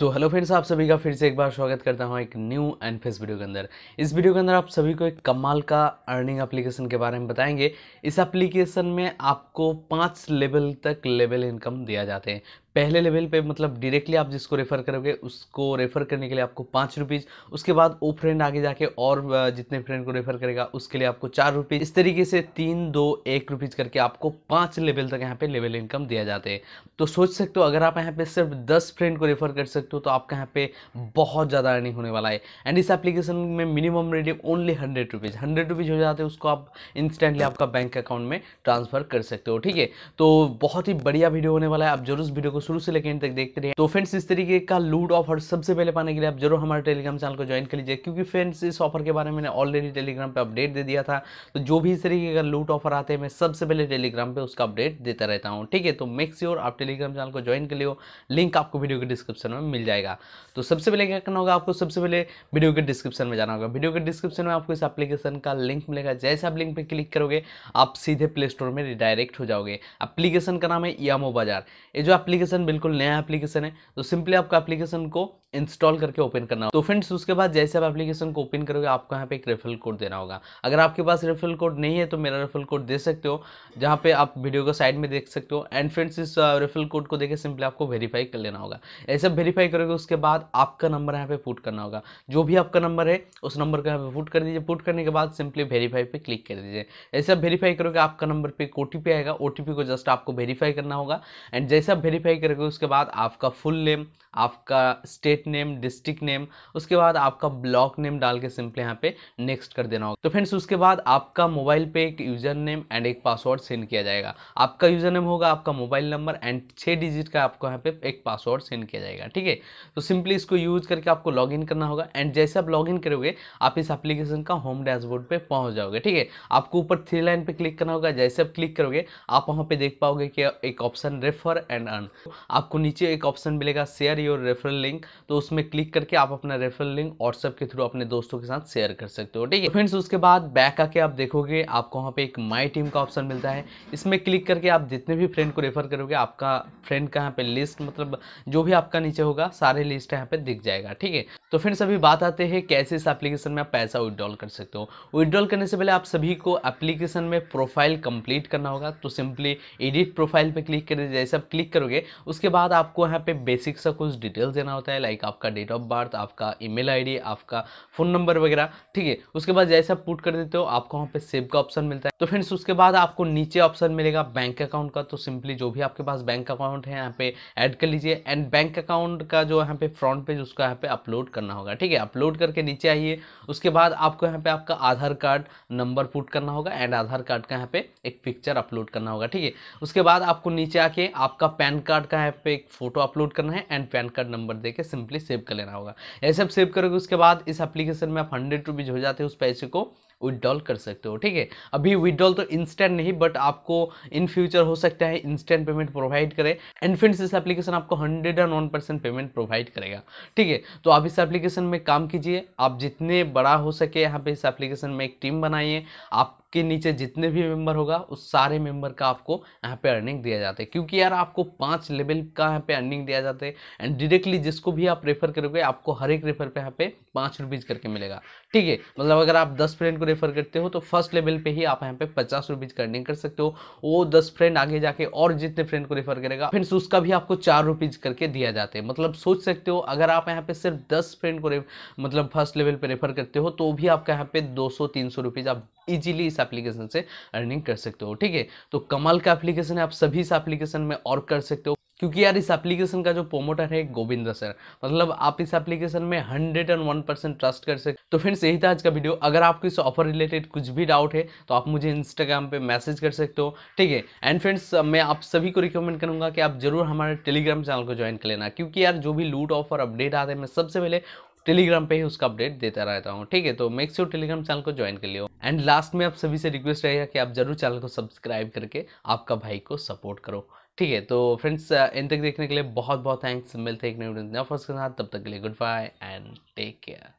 तो hello friends आप सभी का फिर से एक बार स्वागत करता हूं एक न्यू एंड फेस वीडियो के अंदर इस वीडियो के अंदर आप सभी को एक कमाल का अर्निंग एप्लीकेशन के बारे में बताएंगे इस एप्लीकेशन में आपको पाँच लेवल तक लेवल इनकम दिया जाते हैं पहले लेवल पे मतलब डायरेक्टली आप जिसको रेफ़र करोगे उसको रेफ़र करने के लिए आपको पाँच रुपीज़ उसके बाद वो फ्रेंड आगे जाके और जितने फ्रेंड को रेफ़र करेगा उसके लिए आपको चार रुपीज़ इस तरीके से तीन दो एक रुपीज़ करके आपको पाँच लेवल तक यहाँ पे लेवल इनकम दिया जाते हैं तो सोच सकते हो अगर आप यहाँ पे सिर्फ दस फ्रेंड को रेफ़र कर सकते हो तो आपका यहाँ पे बहुत ज़्यादा अर्निंग होने वाला है एंड इस एप्लीकेशन में minimum redeem only hundred rupees hundred rupees हो जाते हैं उसको आप इंस्टेंटली आपका बैंक अकाउंट में ट्रांसफ़र कर सकते हो ठीक है तो बहुत ही बढ़िया वीडियो होने वाला है आप जरूर उस वीडियो को शुरू से लेकर एंड तक देखते रहे तो फ्रेंड्स इस तरीके का लूट ऑफर सबसे पहले पाने के लिए आप जरूर हमारे टेलीग्राम चैनल को ज्वाइन कर लीजिए क्योंकि फ्रेंड्स इस ऑफर के बारे में ऑलरेडी टेलीग्राम पर अपडेट दे दिया था तो जो भी इस तरीके का लूट ऑफर आते हैं मैं सबसे पहले टेलीग्राम पर उसका अपडेट देता रहता हूँ ठीक है तो मेक श्योर आप टेलीग्राम चैनल को ज्वाइन कर लियो लिंक आपको वीडियो के डिस्क्रिप्शन में मिल जाएगा तो सबसे पहले क्या करना होगा आपको सबसे पहले वीडियो के डिस्क्रिप्शन में जाना होगा वीडियो के डिस्क्रिप्शन में आपको इस एप्लीकेशन का लिंक मिलेगा जैसे आप लिंक पर क्लिक करोगे आप सीधे प्ले स्टोर में रिडायरेक्ट हो जाओगे एप्लीकेशन का नाम है यामो बाजार ये जो एप्लीकेशन एप्लीकेशन बिल्कुल नया एप्लीकेशन है तो सिंपली आपका एप्लीकेशन को इंस्टॉल करके ओपन करना होगा तो फ्रेंड्स उसके बाद जैसे आप एप्लीकेशन को ओपन करोगे आपको यहाँ पे एक रेफरल कोड देना होगा अगर आपके पास रेफरल कोड नहीं है तो मेरा रेफरल कोड दे सकते हो जहाँ पे आप वीडियो को साइड में देख सकते हो एंड फ्रेंड्स इस रेफरल कोड को देखे सिंपली आपको वेरीफाई कर लेना होगा ऐसे वेरीफाई करोगे उसके बाद आपका नंबर यहाँ पे पुट करना होगा जो भी आपका नंबर है उस नंबर को यहाँ पे पुट कर दीजिए पुट करने के बाद सिंपली वेरीफाई पे क्लिक कर दीजिए ऐसे आप वेरीफाई करोगे आपका नंबर पे ओ टी आएगा ओ को जस्ट आपको वेरीफाई करना होगा एंड जैसे आप वेरीफाई करोगे उसके बाद आपका फुल नेम आपका state state name district name उसके बाद आपका ब्लॉक नेम डाल के सिंपली यहाँ पे नेक्स्ट कर देना होगा तो फ्रेंड्स उसके बाद आपका मोबाइल पे एक यूजर नेम एंड एक पासवर्ड सेंड किया जाएगा आपका यूजर नेम होगा आपका मोबाइल नंबर एंड छः डिजिट का आपको यहाँ पे एक पासवर्ड सेंड किया जाएगा ठीक है तो सिंपली इसको यूज करके आपको लॉग करना होगा एंड जैसे आप लॉग करोगे आप इस एप्लीकेशन का होम डैशबोर्ड पर पहुँच जाओगे ठीक है आपको ऊपर थ्री लाइन पर क्लिक करना होगा जैसे आप क्लिक करोगे आप वहाँ पर देख पाओगे कि एक ऑप्शन रेफर एंड अर्न आपको नीचे एक ऑप्शन मिलेगा शेयर योर रेफरल लिंक तो उसमें क्लिक करके आप अपना रेफरल लिंक व्हाट्सएप के थ्रू अपने दोस्तों के साथ शेयर कर सकते हो ठीक है फ्रेंड्स उसके बाद बैक आके आप देखोगे आपको वहाँ पे एक माई टीम का ऑप्शन मिलता है इसमें क्लिक करके आप जितने भी फ्रेंड को रेफर करोगे आपका फ्रेंड का यहाँ पे लिस्ट मतलब जो भी आपका नीचे होगा सारे लिस्ट यहाँ पे दिख जाएगा ठीक है तो फ्रेंड्स अभी बात आते हैं कैसे इस एप्लीकेशन में आप पैसा विदड्रॉल कर सकते हो विदड्रॉल करने से पहले आप सभी को एप्लीकेशन में प्रोफाइल कंप्लीट करना होगा तो सिंपली एडिट प्रोफाइल पर क्लिक कर जैसे आप क्लिक करोगे उसके बाद आपको यहाँ पे बेसिक सा कुछ डिटेल्स देना होता है लाइक लाइक आपका डेट ऑफ बर्थ आपका ईमेल आईडी आपका फ़ोन नंबर वगैरह ठीक है उसके बाद जैसे आप पुट कर देते हो आपको वहाँ पे सेव का ऑप्शन मिलता है तो फ्रेंड्स उसके बाद आपको नीचे ऑप्शन मिलेगा बैंक अकाउंट का तो सिंपली जो भी आपके पास बैंक अकाउंट है यहाँ पे ऐड कर लीजिए एंड बैंक अकाउंट का जो यहाँ पे फ्रंट पेज उसका यहाँ पे अपलोड करना होगा ठीक है अपलोड करके नीचे आइए उसके बाद आपको यहाँ पे आपका आधार कार्ड नंबर पुट करना होगा एंड आधार कार्ड का यहाँ पे एक पिक्चर अपलोड करना होगा ठीक है उसके बाद आपको नीचे आके आपका पैन कार्ड का यहाँ पे एक फोटो अपलोड करना है एंड पैन कार्ड नंबर दे के सिंपली सेव कर लेना होगा ऐसे आप सेव करोगे उसके बाद इस एप्लीकेशन में आप हंड्रेड रुपीज़ हो जाते हैं उस पैसे को विदड्रॉल कर सकते हो ठीक है अभी विदड्रॉल तो इंस्टेंट नहीं बट आपको इन फ्यूचर हो सकता है इंस्टेंट पेमेंट प्रोवाइड करे एंड फ्रेंड्स इस एप्लीकेशन आपको hundred and one percent payment provide करेगा ठीक है तो आप इस एप्लीकेशन में काम कीजिए आप जितने बड़ा हो सके यहाँ पे इस एप्लीकेशन में एक टीम बनाइए आप के नीचे जितने भी मेंबर होगा उस सारे मेंबर का आपको यहाँ पे अर्निंग दिया जाता है क्योंकि यार आपको पांच लेवल का यहाँ पे अर्निंग दिया जाता है एंड डायरेक्टली जिसको भी आप रेफर करोगे आपको हर एक रेफर पे यहाँ पे पाँच रुपीज़ करके मिलेगा ठीक है मतलब अगर आप दस फ्रेंड को रेफर करते हो तो फर्स्ट लेवल पे ही आप यहाँ पे पचास रुपीज का अर्निंग कर सकते हो वो दस फ्रेंड आगे जाके और जितने फ्रेंड को रेफर करेगा फ्रेंड्स उसका भी आपको चार रुपीज करके दिया जाता है मतलब सोच सकते हो अगर आप यहाँ पे सिर्फ दस फ्रेंड को मतलब फर्स्ट लेवल पे रेफर करते हो तो भी आपका यहाँ पे दो सौ तीन सौ रुपीज आप इजीली इस एप्लीकेशन से अर्निंग कर सकते हो ठीक है तो कमाल का एप्लीकेशन है आप सभी इस एप्लीकेशन में और कर सकते हो क्योंकि यार इस एप्लीकेशन का जो प्रोमोटर है गोविंद सर मतलब आप इस एप्लीकेशन में hundred and one percent trust कर सकते तो फ्रेंड्स यही था आज का वीडियो अगर आपको इस ऑफर ऑफर रिलेटेड कुछ भी डाउट है तो आप मुझे इंस्टाग्राम पे मैसेज कर सकते हो ठीक है एंड फ्रेंड्स मैं आप सभी को रिकमेंड करूंगा कि आप जरूर हमारे टेलीग्राम चैनल को ज्वाइन कर लेना क्योंकि यार जो भी लूट ऑफर अपडेट आते हैं मैं सबसे पहले टेलीग्राम पे ही उसका अपडेट देता रहता हूँ ठीक है तो मेक श्योर टेलीग्राम चैनल को ज्वाइन कर लियो एंड लास्ट में आप सभी से रिक्वेस्ट रहेगा कि आप जरूर चैनल को सब्सक्राइब करके आपका भाई को सपोर्ट करो ठीक है तो फ्रेंड्स इन तक देखने के लिए बहुत बहुत थैंक्स मिलते हैं एक नई के साथ तब तक के लिए goodbye and take care